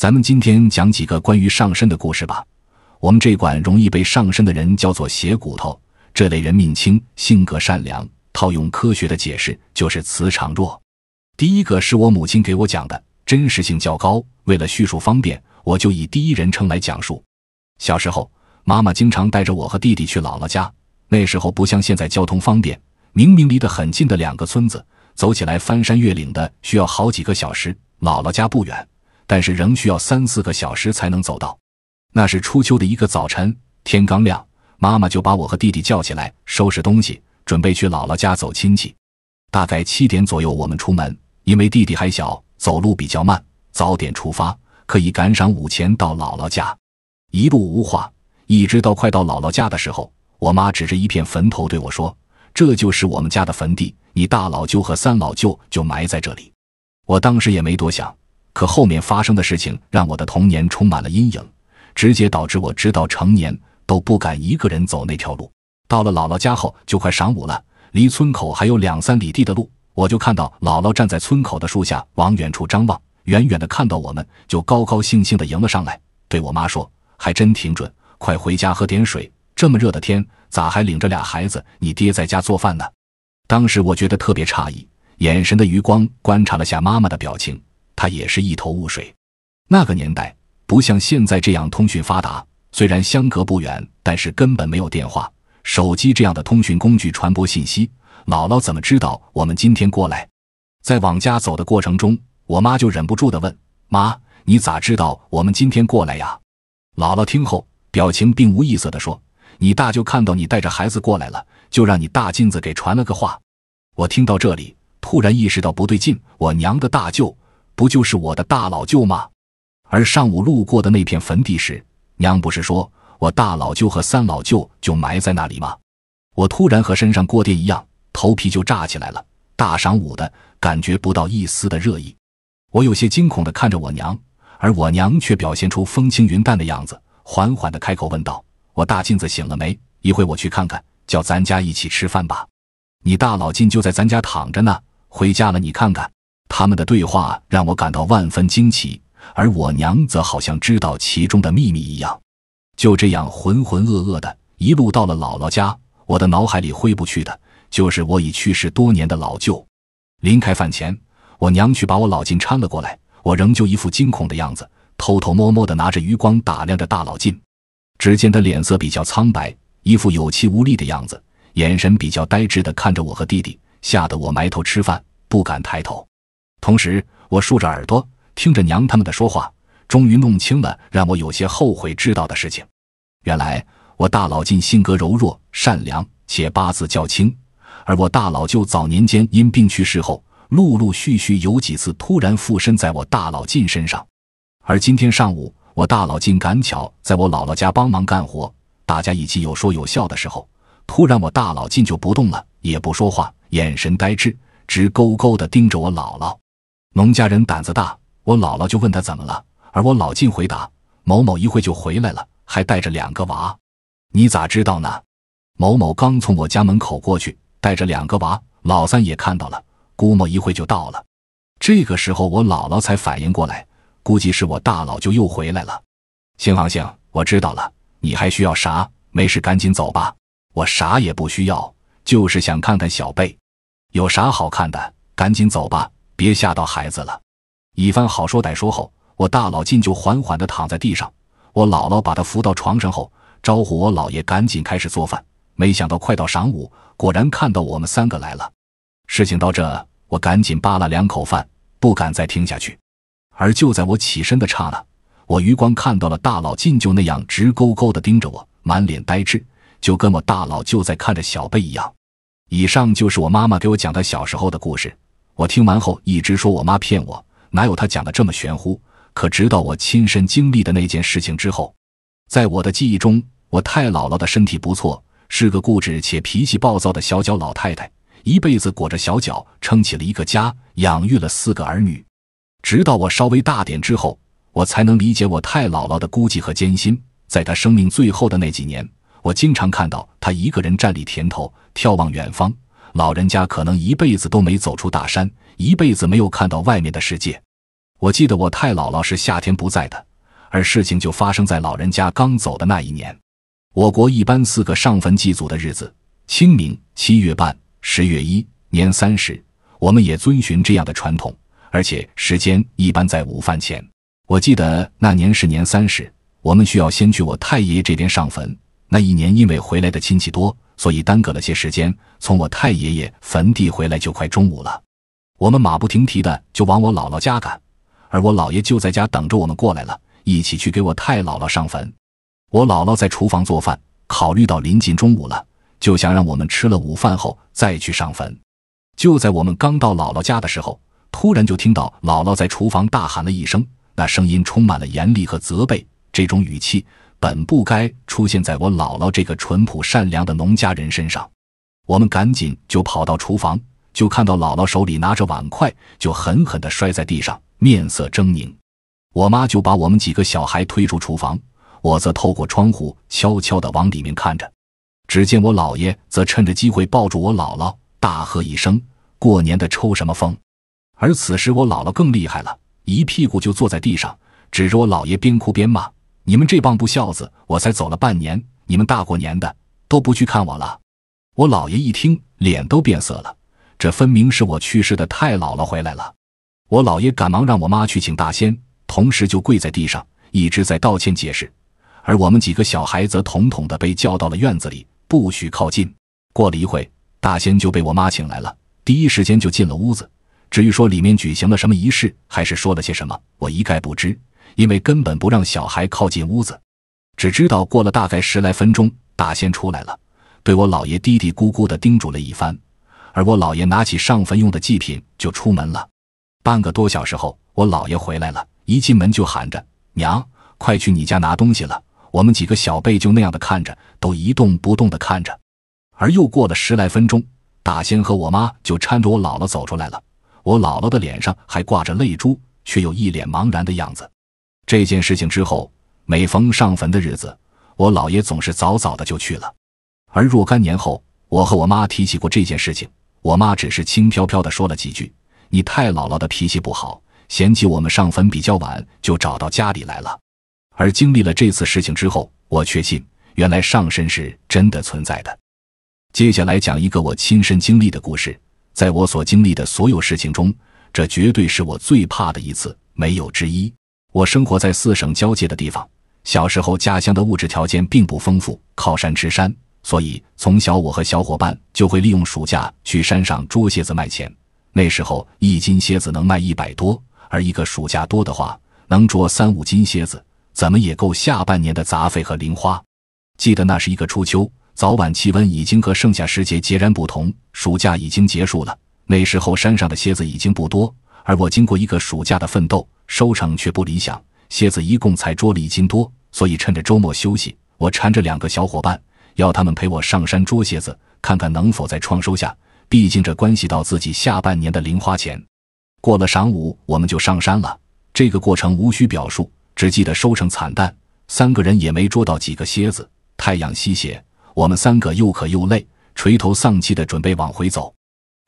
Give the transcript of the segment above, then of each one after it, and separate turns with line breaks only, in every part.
咱们今天讲几个关于上身的故事吧。我们这管容易被上身的人叫做“邪骨头”，这类人命轻，性格善良。套用科学的解释，就是磁场弱。第一个是我母亲给我讲的，真实性较高。为了叙述方便，我就以第一人称来讲述。小时候，妈妈经常带着我和弟弟去姥姥家。那时候不像现在交通方便，明明离得很近的两个村子，走起来翻山越岭的需要好几个小时。姥姥家不远。但是仍需要三四个小时才能走到。那是初秋的一个早晨，天刚亮，妈妈就把我和弟弟叫起来收拾东西，准备去姥姥家走亲戚。大概七点左右，我们出门，因为弟弟还小，走路比较慢，早点出发可以赶上午前到姥姥家。一路无话，一直到快到姥姥家的时候，我妈指着一片坟头对我说：“这就是我们家的坟地，你大老舅和三老舅就埋在这里。”我当时也没多想。可后面发生的事情让我的童年充满了阴影，直接导致我直到成年都不敢一个人走那条路。到了姥姥家后，就快晌午了，离村口还有两三里地的路，我就看到姥姥站在村口的树下往远处张望，远远的看到我们，就高高兴兴的迎了上来，对我妈说：“还真挺准，快回家喝点水，这么热的天，咋还领着俩孩子？你爹在家做饭呢。”当时我觉得特别诧异，眼神的余光观察了下妈妈的表情。他也是一头雾水，那个年代不像现在这样通讯发达，虽然相隔不远，但是根本没有电话、手机这样的通讯工具传播信息。姥姥怎么知道我们今天过来？在往家走的过程中，我妈就忍不住的问：“妈，你咋知道我们今天过来呀？”姥姥听后，表情并无异色的说：“你大舅看到你带着孩子过来了，就让你大妗子给传了个话。”我听到这里，突然意识到不对劲，我娘的大舅。不就是我的大老舅吗？而上午路过的那片坟地时，娘不是说我大老舅和三老舅就埋在那里吗？我突然和身上过电一样，头皮就炸起来了。大晌午的感觉不到一丝的热意，我有些惊恐地看着我娘，而我娘却表现出风轻云淡的样子，缓缓地开口问道：“我大镜子醒了没？一会我去看看，叫咱家一起吃饭吧。你大老近就在咱家躺着呢，回家了你看看。”他们的对话让我感到万分惊奇，而我娘则好像知道其中的秘密一样。就这样浑浑噩噩的，一路到了姥姥家。我的脑海里挥不去的就是我已去世多年的老舅。临开饭前，我娘去把我老金搀了过来。我仍旧一副惊恐的样子，偷偷摸摸的拿着余光打量着大老金。只见他脸色比较苍白，一副有气无力的样子，眼神比较呆滞的看着我和弟弟，吓得我埋头吃饭，不敢抬头。同时，我竖着耳朵听着娘他们的说话，终于弄清了让我有些后悔知道的事情。原来，我大佬进性格柔弱、善良，且八字较轻；而我大佬舅早年间因病去世后，陆陆续续有几次突然附身在我大佬进身上。而今天上午，我大佬进赶巧在我姥姥家帮忙干活，大家一起有说有笑的时候，突然我大佬进就不动了，也不说话，眼神呆滞，直勾勾地盯着我姥姥。农家人胆子大，我姥姥就问他怎么了，而我老晋回答：“某某一会就回来了，还带着两个娃。”“你咋知道呢？”“某某刚从我家门口过去，带着两个娃。”老三也看到了，估摸一会就到了。这个时候，我姥姥才反应过来，估计是我大佬就又回来了。行行行，我知道了，你还需要啥？没事，赶紧走吧。我啥也不需要，就是想看看小贝，有啥好看的？赶紧走吧。别吓到孩子了，一番好说歹说后，我大老晋就缓缓地躺在地上。我姥姥把他扶到床上后，招呼我姥爷赶紧开始做饭。没想到快到晌午，果然看到我们三个来了。事情到这，我赶紧扒拉两口饭，不敢再听下去。而就在我起身的刹那，我余光看到了大老晋就那样直勾勾地盯着我，满脸呆滞，就跟我大老舅在看着小贝一样。以上就是我妈妈给我讲的小时候的故事。我听完后一直说我妈骗我，哪有她讲的这么玄乎？可直到我亲身经历的那件事情之后，在我的记忆中，我太姥姥的身体不错，是个固执且脾气暴躁的小脚老太太，一辈子裹着小脚撑起了一个家，养育了四个儿女。直到我稍微大点之后，我才能理解我太姥姥的孤寂和艰辛。在她生命最后的那几年，我经常看到她一个人站立田头，眺望远方。老人家可能一辈子都没走出大山，一辈子没有看到外面的世界。我记得我太姥姥是夏天不在的，而事情就发生在老人家刚走的那一年。我国一般四个上坟祭祖的日子：清明、七月半、十月一、年三十。我们也遵循这样的传统，而且时间一般在午饭前。我记得那年是年三十，我们需要先去我太爷爷这边上坟。那一年因为回来的亲戚多。所以耽搁了些时间，从我太爷爷坟地回来就快中午了，我们马不停蹄的就往我姥姥家赶，而我姥爷就在家等着我们过来了，一起去给我太姥姥上坟。我姥姥在厨房做饭，考虑到临近中午了，就想让我们吃了午饭后再去上坟。就在我们刚到姥姥家的时候，突然就听到姥姥在厨房大喊了一声，那声音充满了严厉和责备，这种语气。本不该出现在我姥姥这个淳朴善良的农家人身上。我们赶紧就跑到厨房，就看到姥姥手里拿着碗筷，就狠狠地摔在地上，面色狰狞。我妈就把我们几个小孩推出厨房，我则透过窗户悄悄地往里面看着。只见我姥爷则趁着机会抱住我姥姥，大喝一声：“过年的抽什么风？”而此时我姥姥更厉害了，一屁股就坐在地上，指着我姥爷边哭边骂。你们这帮不孝子，我才走了半年，你们大过年的都不去看我了。我老爷一听，脸都变色了。这分明是我去世的太姥姥回来了。我老爷赶忙让我妈去请大仙，同时就跪在地上，一直在道歉解释。而我们几个小孩则统统的被叫到了院子里，不许靠近。过了一会，大仙就被我妈请来了，第一时间就进了屋子。至于说里面举行了什么仪式，还是说了些什么，我一概不知。因为根本不让小孩靠近屋子，只知道过了大概十来分钟，大仙出来了，对我姥爷嘀嘀咕咕的叮嘱了一番，而我姥爷拿起上坟用的祭品就出门了。半个多小时后，我姥爷回来了，一进门就喊着：“娘，快去你家拿东西了。”我们几个小辈就那样的看着，都一动不动的看着。而又过了十来分钟，大仙和我妈就搀着我姥姥走出来了，我姥姥的脸上还挂着泪珠，却又一脸茫然的样子。这件事情之后，每逢上坟的日子，我姥爷总是早早的就去了。而若干年后，我和我妈提起过这件事情，我妈只是轻飘飘的说了几句：“你太姥姥的脾气不好，嫌弃我们上坟比较晚，就找到家里来了。”而经历了这次事情之后，我确信原来上身是真的存在的。接下来讲一个我亲身经历的故事，在我所经历的所有事情中，这绝对是我最怕的一次，没有之一。我生活在四省交界的地方，小时候家乡的物质条件并不丰富，靠山吃山，所以从小我和小伙伴就会利用暑假去山上捉蝎子卖钱。那时候一斤蝎子能卖一百多，而一个暑假多的话能捉三五斤蝎子，怎么也够下半年的杂费和零花。记得那是一个初秋，早晚气温已经和盛夏时节截然不同，暑假已经结束了。那时候山上的蝎子已经不多，而我经过一个暑假的奋斗。收成却不理想，蝎子一共才捉了一斤多，所以趁着周末休息，我缠着两个小伙伴，要他们陪我上山捉蝎子，看看能否再创收下。毕竟这关系到自己下半年的零花钱。过了晌午，我们就上山了。这个过程无需表述，只记得收成惨淡，三个人也没捉到几个蝎子。太阳西斜，我们三个又渴又累，垂头丧气的准备往回走。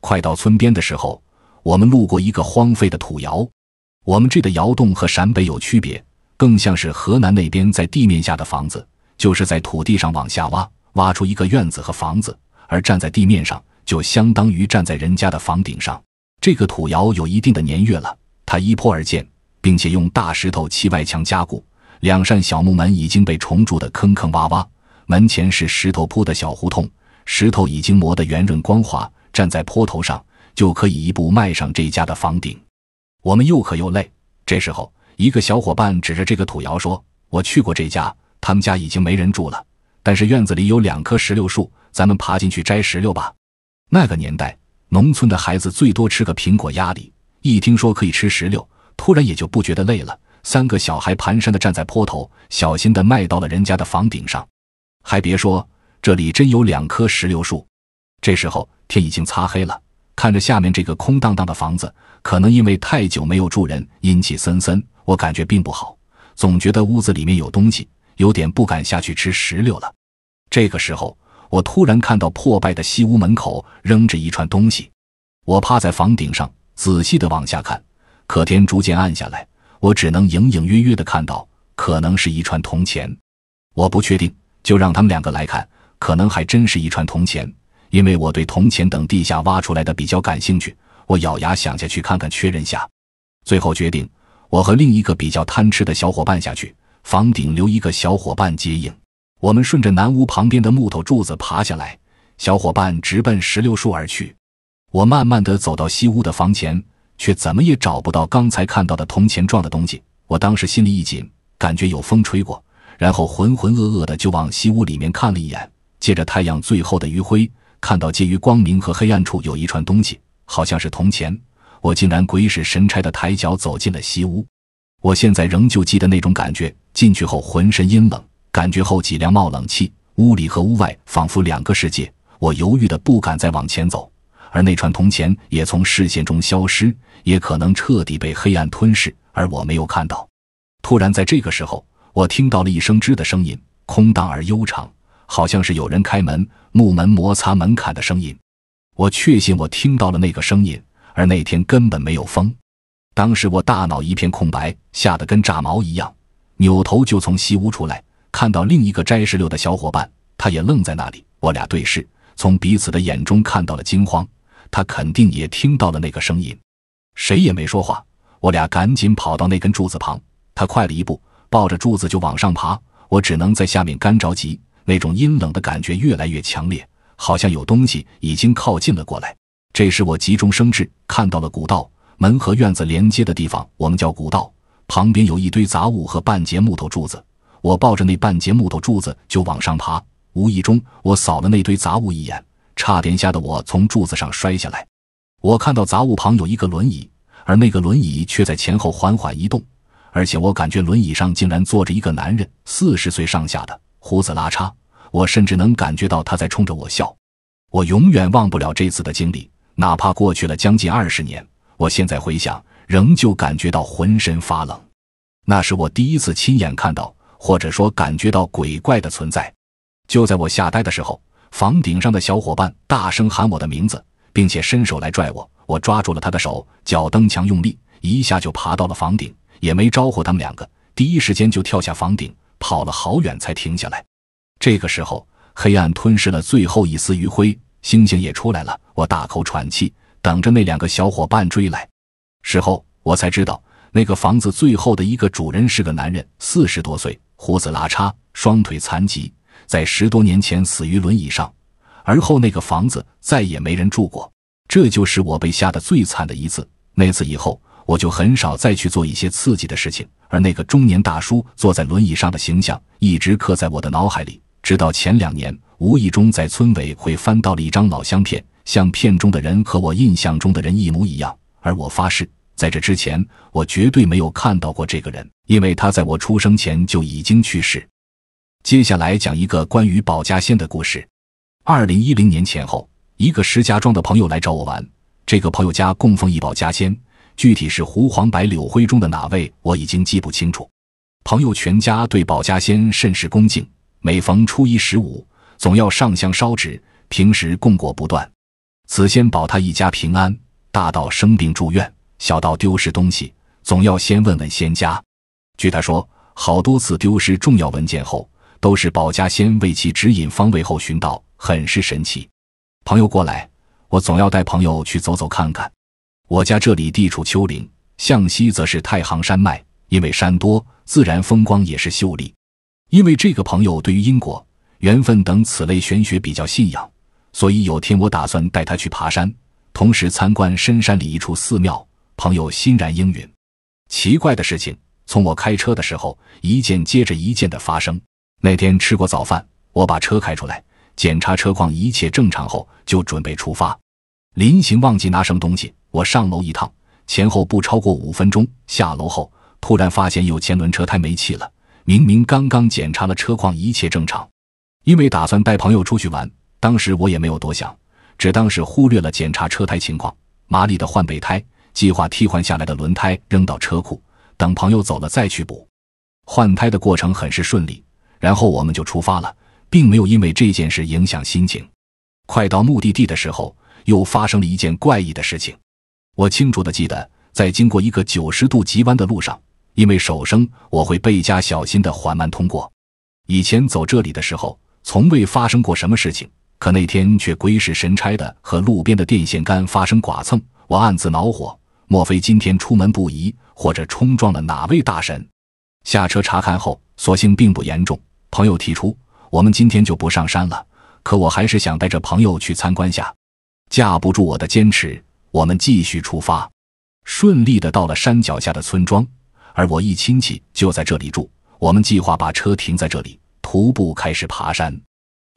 快到村边的时候，我们路过一个荒废的土窑。我们这的窑洞和陕北有区别，更像是河南那边在地面下的房子，就是在土地上往下挖，挖出一个院子和房子。而站在地面上，就相当于站在人家的房顶上。这个土窑有一定的年月了，它依坡而建，并且用大石头砌外墙加固。两扇小木门已经被虫蛀得坑坑洼洼，门前是石头铺的小胡同，石头已经磨得圆润光滑。站在坡头上，就可以一步迈上这家的房顶。我们又渴又累，这时候，一个小伙伴指着这个土窑说：“我去过这家，他们家已经没人住了，但是院子里有两棵石榴树，咱们爬进去摘石榴吧。”那个年代，农村的孩子最多吃个苹果、鸭梨，一听说可以吃石榴，突然也就不觉得累了。三个小孩蹒跚地站在坡头，小心地迈到了人家的房顶上。还别说，这里真有两棵石榴树。这时候天已经擦黑了，看着下面这个空荡荡的房子。可能因为太久没有住人，阴气森森，我感觉并不好，总觉得屋子里面有东西，有点不敢下去吃石榴了。这个时候，我突然看到破败的西屋门口扔着一串东西，我趴在房顶上仔细的往下看，可天逐渐暗下来，我只能隐隐约约的看到，可能是一串铜钱，我不确定，就让他们两个来看，可能还真是一串铜钱，因为我对铜钱等地下挖出来的比较感兴趣。我咬牙想下去看看，确认下，最后决定我和另一个比较贪吃的小伙伴下去，房顶留一个小伙伴接应。我们顺着南屋旁边的木头柱子爬下来，小伙伴直奔石榴树而去。我慢慢的走到西屋的房前，却怎么也找不到刚才看到的铜钱状的东西。我当时心里一紧，感觉有风吹过，然后浑浑噩噩的就往西屋里面看了一眼，借着太阳最后的余晖，看到介于光明和黑暗处有一串东西。好像是铜钱，我竟然鬼使神差地抬脚走进了西屋。我现在仍旧记得那种感觉，进去后浑身阴冷，感觉后脊梁冒冷气，屋里和屋外仿佛两个世界。我犹豫的不敢再往前走，而那串铜钱也从视线中消失，也可能彻底被黑暗吞噬，而我没有看到。突然，在这个时候，我听到了一声吱的声音，空荡而悠长，好像是有人开门，木门摩擦门槛的声音。我确信我听到了那个声音，而那天根本没有风。当时我大脑一片空白，吓得跟炸毛一样，扭头就从西屋出来，看到另一个摘石榴的小伙伴，他也愣在那里。我俩对视，从彼此的眼中看到了惊慌，他肯定也听到了那个声音。谁也没说话，我俩赶紧跑到那根柱子旁。他快了一步，抱着柱子就往上爬，我只能在下面干着急。那种阴冷的感觉越来越强烈。好像有东西已经靠近了过来。这时我急中生智，看到了古道门和院子连接的地方，我们叫古道旁边有一堆杂物和半截木头柱子。我抱着那半截木头柱子就往上爬，无意中我扫了那堆杂物一眼，差点吓得我从柱子上摔下来。我看到杂物旁有一个轮椅，而那个轮椅却在前后缓缓移动，而且我感觉轮椅上竟然坐着一个男人，四十岁上下的，胡子拉碴。我甚至能感觉到他在冲着我笑，我永远忘不了这次的经历，哪怕过去了将近二十年，我现在回想，仍旧感觉到浑身发冷。那是我第一次亲眼看到，或者说感觉到鬼怪的存在。就在我吓呆的时候，房顶上的小伙伴大声喊我的名字，并且伸手来拽我。我抓住了他的手，脚蹬墙用力，一下就爬到了房顶，也没招呼他们两个，第一时间就跳下房顶，跑了好远才停下来。这个时候，黑暗吞噬了最后一丝余晖，星星也出来了。我大口喘气，等着那两个小伙伴追来。事后我才知道，那个房子最后的一个主人是个男人，四十多岁，胡子拉碴，双腿残疾，在十多年前死于轮椅上。而后那个房子再也没人住过。这就是我被吓得最惨的一次。那次以后，我就很少再去做一些刺激的事情。而那个中年大叔坐在轮椅上的形象，一直刻在我的脑海里。直到前两年，无意中在村委会翻到了一张老乡片，相片中的人和我印象中的人一模一样。而我发誓，在这之前，我绝对没有看到过这个人，因为他在我出生前就已经去世。接下来讲一个关于保家仙的故事。二零一零年前后，一个石家庄的朋友来找我玩，这个朋友家供奉一保家仙，具体是胡黄白柳灰中的哪位，我已经记不清楚。朋友全家对保家仙甚是恭敬。每逢初一十五，总要上香烧纸，平时供果不断。此仙保他一家平安，大到生病住院，小到丢失东西，总要先问问仙家。据他说，好多次丢失重要文件后，都是保家仙为其指引方位后寻到，很是神奇。朋友过来，我总要带朋友去走走看看。我家这里地处丘陵，向西则是太行山脉，因为山多，自然风光也是秀丽。因为这个朋友对于因果、缘分等此类玄学比较信仰，所以有天我打算带他去爬山，同时参观深山里一处寺庙。朋友欣然应允。奇怪的事情从我开车的时候一件接着一件的发生。那天吃过早饭，我把车开出来，检查车况一切正常后就准备出发。临行忘记拿什么东西，我上楼一趟，前后不超过五分钟。下楼后突然发现有前轮车胎没气了。明明刚刚检查了车况，一切正常，因为打算带朋友出去玩，当时我也没有多想，只当是忽略了检查车胎情况，麻利的换备胎，计划替换下来的轮胎扔到车库，等朋友走了再去补。换胎的过程很是顺利，然后我们就出发了，并没有因为这件事影响心情。快到目的地的时候，又发生了一件怪异的事情，我清楚的记得，在经过一个九十度急弯的路上。因为手生，我会倍加小心的缓慢通过。以前走这里的时候，从未发生过什么事情，可那天却鬼使神差的和路边的电线杆发生剐蹭，我暗自恼火，莫非今天出门不宜，或者冲撞了哪位大神？下车查看后，索性并不严重。朋友提出我们今天就不上山了，可我还是想带着朋友去参观下。架不住我的坚持，我们继续出发，顺利的到了山脚下的村庄。而我一亲戚就在这里住，我们计划把车停在这里，徒步开始爬山。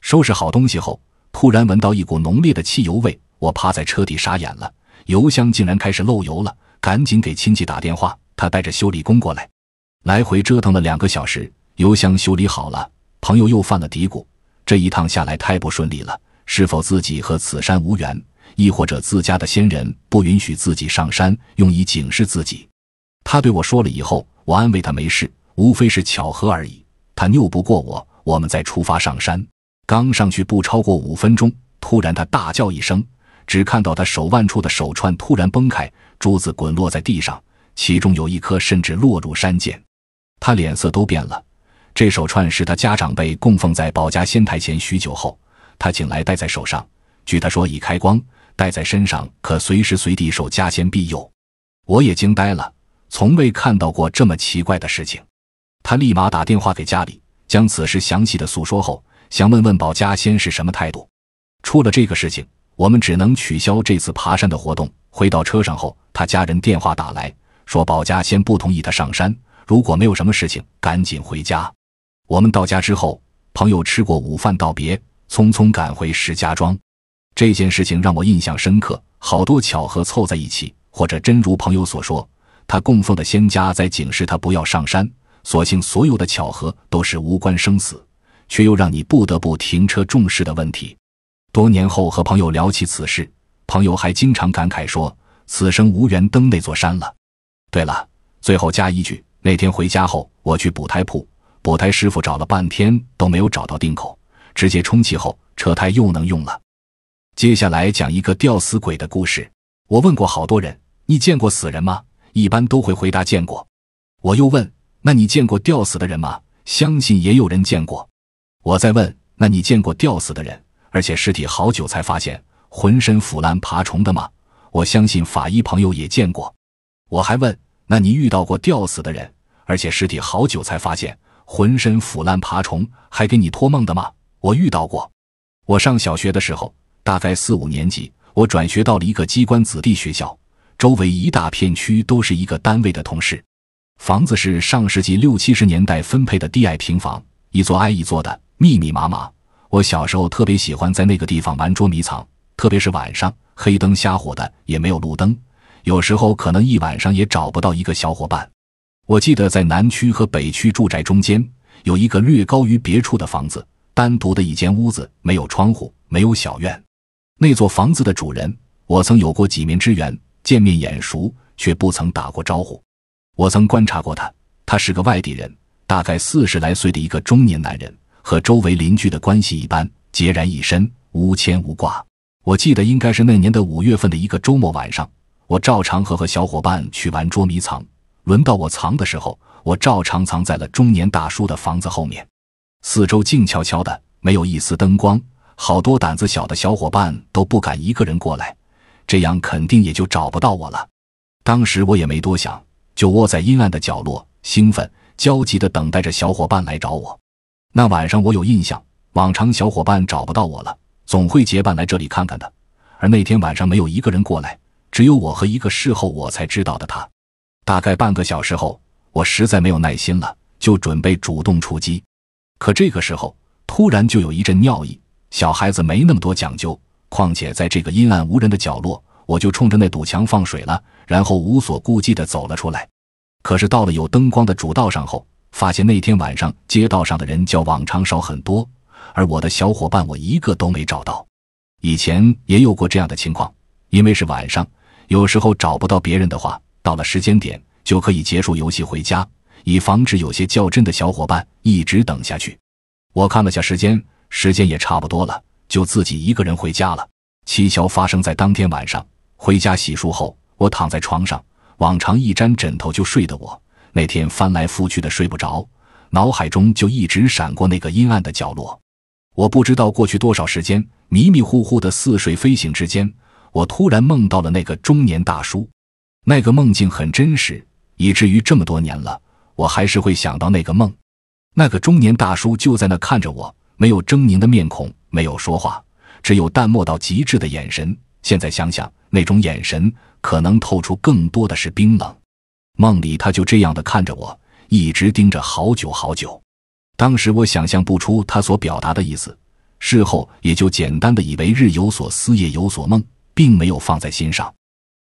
收拾好东西后，突然闻到一股浓烈的汽油味，我趴在车底傻眼了，油箱竟然开始漏油了。赶紧给亲戚打电话，他带着修理工过来，来回折腾了两个小时，油箱修理好了。朋友又犯了嘀咕，这一趟下来太不顺利了，是否自己和此山无缘，亦或者自家的先人不允许自己上山，用以警示自己？他对我说了以后，我安慰他没事，无非是巧合而已。他拗不过我，我们再出发上山。刚上去不超过五分钟，突然他大叫一声，只看到他手腕处的手串突然崩开，珠子滚落在地上，其中有一颗甚至落入山涧。他脸色都变了。这手串是他家长辈供奉在保家仙台前许久后，他请来戴在手上。据他说，已开光，戴在身上可随时随地受家仙庇佑。我也惊呆了。从未看到过这么奇怪的事情，他立马打电话给家里，将此事详细的诉说后，想问问保家先是什么态度。出了这个事情，我们只能取消这次爬山的活动。回到车上后，他家人电话打来，说保家先不同意他上山，如果没有什么事情，赶紧回家。我们到家之后，朋友吃过午饭道别，匆匆赶回石家庄。这件事情让我印象深刻，好多巧合凑在一起，或者真如朋友所说。他供奉的仙家在警示他不要上山，所幸所有的巧合都是无关生死，却又让你不得不停车重视的问题。多年后和朋友聊起此事，朋友还经常感慨说：“此生无缘登那座山了。”对了，最后加一句：那天回家后，我去补胎铺补胎，师傅找了半天都没有找到钉口，直接充气后车胎又能用了。接下来讲一个吊死鬼的故事。我问过好多人，你见过死人吗？一般都会回答见过。我又问：“那你见过吊死的人吗？”相信也有人见过。我再问：“那你见过吊死的人，而且尸体好久才发现，浑身腐烂、爬虫的吗？”我相信法医朋友也见过。我还问：“那你遇到过吊死的人，而且尸体好久才发现，浑身腐烂、爬虫，还给你托梦的吗？”我遇到过。我上小学的时候，大概四五年级，我转学到了一个机关子弟学校。周围一大片区都是一个单位的同事，房子是上世纪六七十年代分配的低矮平房，一座挨一座的，密密麻麻。我小时候特别喜欢在那个地方玩捉迷藏，特别是晚上，黑灯瞎火的，也没有路灯，有时候可能一晚上也找不到一个小伙伴。我记得在南区和北区住宅中间有一个略高于别处的房子，单独的一间屋子，没有窗户，没有小院。那座房子的主人，我曾有过几面之缘。见面眼熟却不曾打过招呼。我曾观察过他，他是个外地人，大概四十来岁的一个中年男人，和周围邻居的关系一般，孑然一身，无牵无挂。我记得应该是那年的五月份的一个周末晚上，我照常和和小伙伴去玩捉迷藏。轮到我藏的时候，我照常藏在了中年大叔的房子后面。四周静悄悄的，没有一丝灯光，好多胆子小的小伙伴都不敢一个人过来。这样肯定也就找不到我了。当时我也没多想，就窝在阴暗的角落，兴奋、焦急的等待着小伙伴来找我。那晚上我有印象，往常小伙伴找不到我了，总会结伴来这里看看的。而那天晚上没有一个人过来，只有我和一个事后我才知道的他。大概半个小时后，我实在没有耐心了，就准备主动出击。可这个时候，突然就有一阵尿意。小孩子没那么多讲究。况且，在这个阴暗无人的角落，我就冲着那堵墙放水了，然后无所顾忌地走了出来。可是到了有灯光的主道上后，发现那天晚上街道上的人较往常少很多，而我的小伙伴我一个都没找到。以前也有过这样的情况，因为是晚上，有时候找不到别人的话，到了时间点就可以结束游戏回家，以防止有些较真的小伙伴一直等下去。我看了下时间，时间也差不多了。就自己一个人回家了。蹊跷发生在当天晚上。回家洗漱后，我躺在床上。往常一沾枕头就睡的我，那天翻来覆去的睡不着，脑海中就一直闪过那个阴暗的角落。我不知道过去多少时间，迷迷糊糊的似睡非醒之间，我突然梦到了那个中年大叔。那个梦境很真实，以至于这么多年了，我还是会想到那个梦。那个中年大叔就在那看着我，没有狰狞的面孔。没有说话，只有淡漠到极致的眼神。现在想想，那种眼神可能透出更多的是冰冷。梦里他就这样的看着我，一直盯着好久好久。当时我想象不出他所表达的意思，事后也就简单的以为日有所思夜有所梦，并没有放在心上。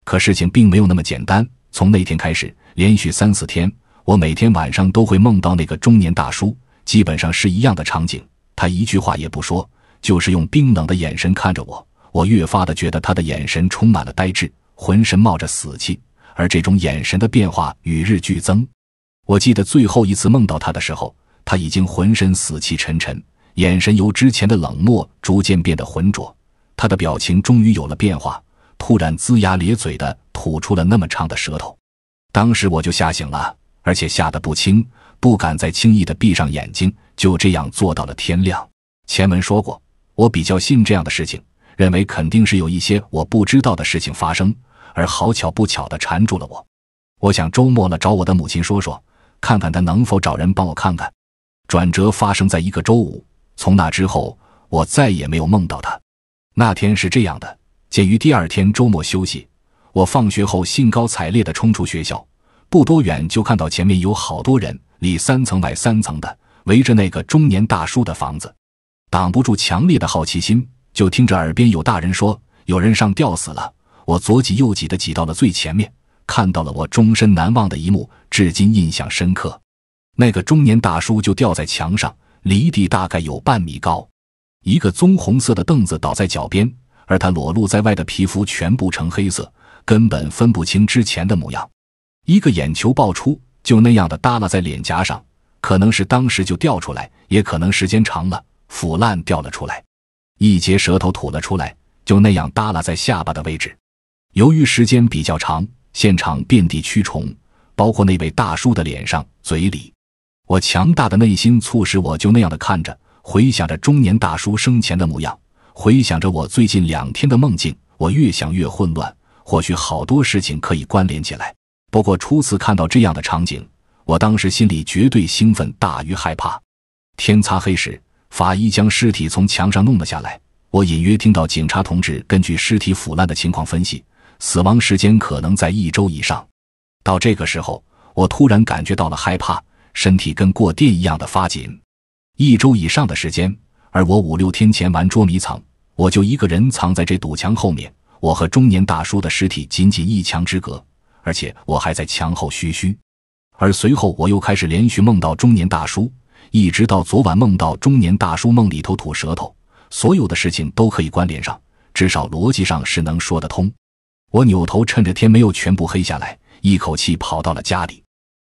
可事情并没有那么简单。从那天开始，连续三四天，我每天晚上都会梦到那个中年大叔，基本上是一样的场景。他一句话也不说。就是用冰冷的眼神看着我，我越发的觉得他的眼神充满了呆滞，浑身冒着死气，而这种眼神的变化与日俱增。我记得最后一次梦到他的时候，他已经浑身死气沉沉，眼神由之前的冷漠逐渐变得浑浊，他的表情终于有了变化，突然龇牙咧嘴的吐出了那么长的舌头。当时我就吓醒了，而且吓得不轻，不敢再轻易的闭上眼睛，就这样坐到了天亮。前文说过。我比较信这样的事情，认为肯定是有一些我不知道的事情发生，而好巧不巧的缠住了我。我想周末了找我的母亲说说，看看她能否找人帮我看看。转折发生在一个周五，从那之后我再也没有梦到她。那天是这样的：鉴于第二天周末休息，我放学后兴高采烈地冲出学校，不多远就看到前面有好多人里三层外三层的围着那个中年大叔的房子。挡不住强烈的好奇心，就听着耳边有大人说：“有人上吊死了。”我左挤右挤的挤到了最前面，看到了我终身难忘的一幕，至今印象深刻。那个中年大叔就吊在墙上，离地大概有半米高，一个棕红色的凳子倒在脚边，而他裸露在外的皮肤全部呈黑色，根本分不清之前的模样。一个眼球爆出，就那样的耷拉在脸颊上，可能是当时就掉出来，也可能时间长了。腐烂掉了出来，一截舌头吐了出来，就那样耷拉在下巴的位置。由于时间比较长，现场遍地蛆虫，包括那位大叔的脸上、嘴里。我强大的内心促使我，就那样的看着，回想着中年大叔生前的模样，回想着我最近两天的梦境。我越想越混乱，或许好多事情可以关联起来。不过初次看到这样的场景，我当时心里绝对兴奋大于害怕。天擦黑时。法医将尸体从墙上弄了下来，我隐约听到警察同志根据尸体腐烂的情况分析，死亡时间可能在一周以上。到这个时候，我突然感觉到了害怕，身体跟过电一样的发紧。一周以上的时间，而我五六天前玩捉迷藏，我就一个人藏在这堵墙后面，我和中年大叔的尸体仅仅一墙之隔，而且我还在墙后嘘嘘。而随后，我又开始连续梦到中年大叔。一直到昨晚梦到中年大叔梦里头吐舌头，所有的事情都可以关联上，至少逻辑上是能说得通。我扭头趁着天没有全部黑下来，一口气跑到了家里。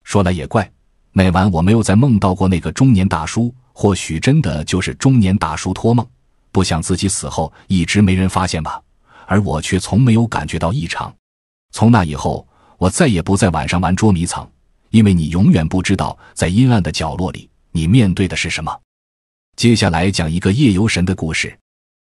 说来也怪，那晚我没有再梦到过那个中年大叔，或许真的就是中年大叔托梦，不想自己死后一直没人发现吧？而我却从没有感觉到异常。从那以后，我再也不在晚上玩捉迷藏，因为你永远不知道在阴暗的角落里。你面对的是什么？接下来讲一个夜游神的故事。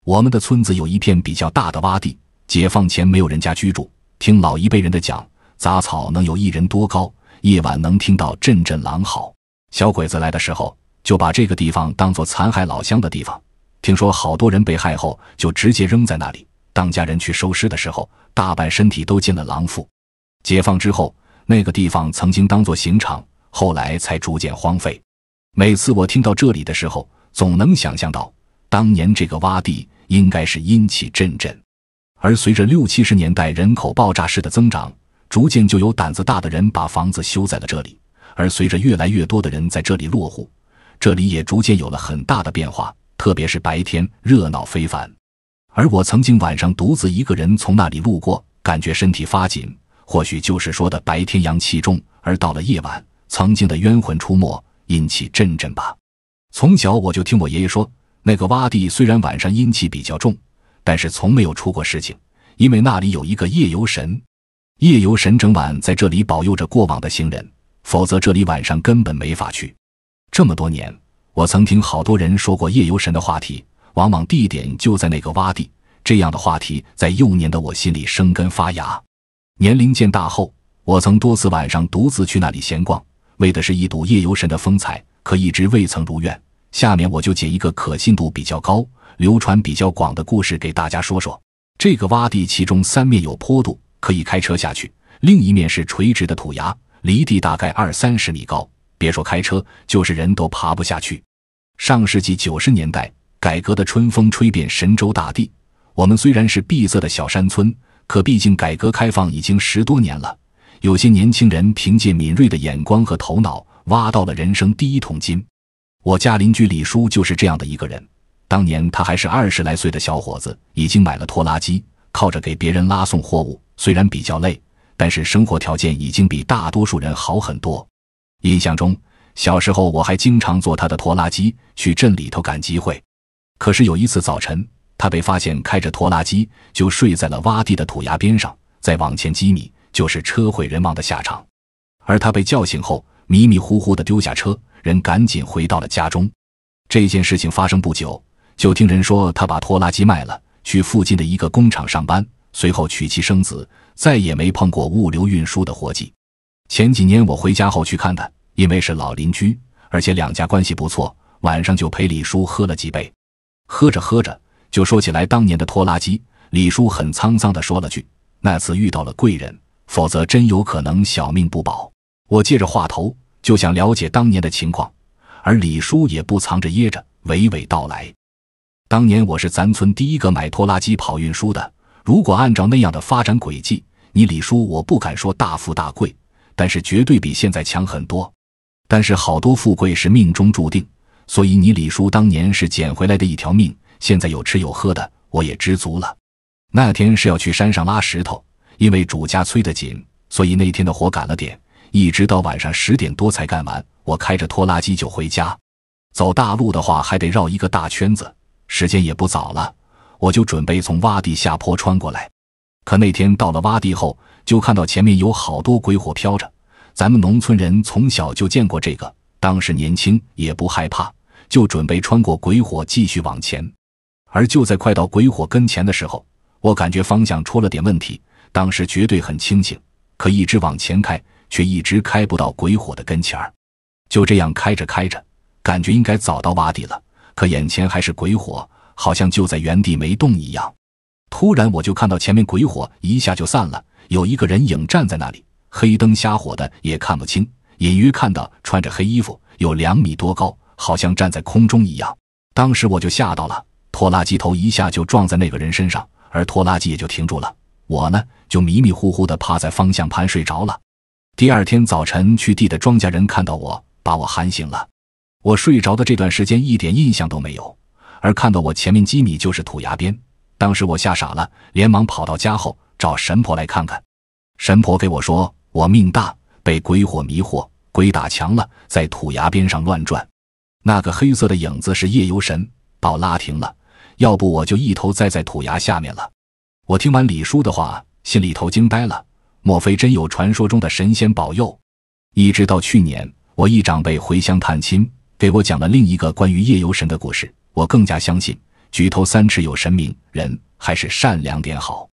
我们的村子有一片比较大的洼地，解放前没有人家居住。听老一辈人的讲，杂草能有一人多高，夜晚能听到阵阵狼嚎。小鬼子来的时候，就把这个地方当做残害老乡的地方。听说好多人被害后，就直接扔在那里。当家人去收尸的时候，大半身体都进了狼腹。解放之后，那个地方曾经当做刑场，后来才逐渐荒废。每次我听到这里的时候，总能想象到当年这个洼地应该是阴气阵阵。而随着六七十年代人口爆炸式的增长，逐渐就有胆子大的人把房子修在了这里。而随着越来越多的人在这里落户，这里也逐渐有了很大的变化。特别是白天热闹非凡，而我曾经晚上独自一个人从那里路过，感觉身体发紧。或许就是说的白天阳气重，而到了夜晚，曾经的冤魂出没。阴气阵阵吧。从小我就听我爷爷说，那个洼地虽然晚上阴气比较重，但是从没有出过事情，因为那里有一个夜游神。夜游神整晚在这里保佑着过往的行人，否则这里晚上根本没法去。这么多年，我曾听好多人说过夜游神的话题，往往地点就在那个洼地。这样的话题在幼年的我心里生根发芽。年龄渐大后，我曾多次晚上独自去那里闲逛。为的是一睹夜游神的风采，可一直未曾如愿。下面我就解一个可信度比较高、流传比较广的故事给大家说说。这个洼地，其中三面有坡度，可以开车下去，另一面是垂直的土崖，离地大概二三十米高。别说开车，就是人都爬不下去。上世纪九十年代，改革的春风吹遍神州大地。我们虽然是闭塞的小山村，可毕竟改革开放已经十多年了。有些年轻人凭借敏锐的眼光和头脑，挖到了人生第一桶金。我家邻居李叔就是这样的一个人。当年他还是二十来岁的小伙子，已经买了拖拉机，靠着给别人拉送货物，虽然比较累，但是生活条件已经比大多数人好很多。印象中，小时候我还经常坐他的拖拉机去镇里头赶集会。可是有一次早晨，他被发现开着拖拉机就睡在了洼地的土崖边上，再往前几米。就是车毁人亡的下场，而他被叫醒后，迷迷糊糊的丢下车，人赶紧回到了家中。这件事情发生不久，就听人说他把拖拉机卖了，去附近的一个工厂上班，随后娶妻生子，再也没碰过物流运输的活计。前几年我回家后去看他，因为是老邻居，而且两家关系不错，晚上就陪李叔喝了几杯，喝着喝着就说起来当年的拖拉机。李叔很沧桑的说了句：“那次遇到了贵人。”否则真有可能小命不保。我借着话头就想了解当年的情况，而李叔也不藏着掖着，娓娓道来。当年我是咱村第一个买拖拉机跑运输的。如果按照那样的发展轨迹，你李叔我不敢说大富大贵，但是绝对比现在强很多。但是好多富贵是命中注定，所以你李叔当年是捡回来的一条命。现在有吃有喝的，我也知足了。那天是要去山上拉石头。因为主家催得紧，所以那天的活赶了点，一直到晚上十点多才干完。我开着拖拉机就回家，走大路的话还得绕一个大圈子，时间也不早了，我就准备从洼地下坡穿过来。可那天到了洼地后，就看到前面有好多鬼火飘着。咱们农村人从小就见过这个，当时年轻也不害怕，就准备穿过鬼火继续往前。而就在快到鬼火跟前的时候，我感觉方向出了点问题。当时绝对很清醒，可一直往前开，却一直开不到鬼火的跟前儿。就这样开着开着，感觉应该早到洼地了，可眼前还是鬼火，好像就在原地没动一样。突然，我就看到前面鬼火一下就散了，有一个人影站在那里，黑灯瞎火的也看不清，隐约看到穿着黑衣服，有两米多高，好像站在空中一样。当时我就吓到了，拖拉机头一下就撞在那个人身上，而拖拉机也就停住了。我呢，就迷迷糊糊地趴在方向盘睡着了。第二天早晨去地的庄稼人看到我，把我喊醒了。我睡着的这段时间一点印象都没有。而看到我前面几米就是土崖边，当时我吓傻了，连忙跑到家后找神婆来看看。神婆给我说，我命大，被鬼火迷惑，鬼打墙了，在土崖边上乱转。那个黑色的影子是夜游神，把我拉停了，要不我就一头栽在土崖下面了。我听完李叔的话，心里头惊呆了，莫非真有传说中的神仙保佑？一直到去年，我一长辈回乡探亲，给我讲了另一个关于夜游神的故事，我更加相信，举头三尺有神明，人还是善良点好。